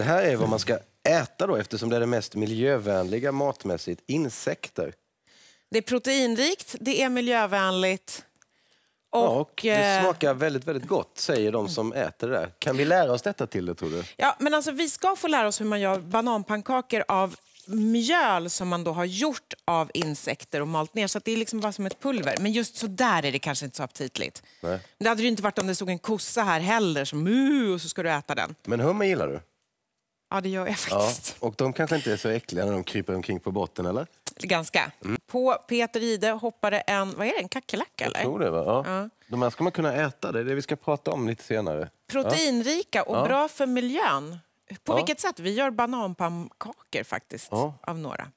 Det här är vad man ska äta då eftersom det är det mest miljövänliga matmässigt. Insekter. Det är proteinrikt, det är miljövänligt. Och, och det eh, smakar väldigt, väldigt gott, säger de som äter det där. Kan vi lära oss detta till det, tror du? Ja, men alltså, vi ska få lära oss hur man gör bananpannkakor av mjöl som man då har gjort av insekter och malt ner. Så det är liksom bara som ett pulver. Men just så där är det kanske inte så aptitligt. Nej. Det hade det inte varit om det stod en kossa här heller som mu uh, och så ska du äta den. Men hummer gillar du? Ja, det gör jag faktiskt. Ja, och de kanske inte är så äckliga när de kryper omkring på botten, eller? Ganska. Mm. På Peter Ide hoppade en, vad är det, en kackerlacka? Jag tror det, va? Ja. ja. De här ska man kunna äta, det är det vi ska prata om lite senare. Proteinrika och ja. bra för miljön. På vilket sätt? Vi gör bananpannkakor faktiskt, av några.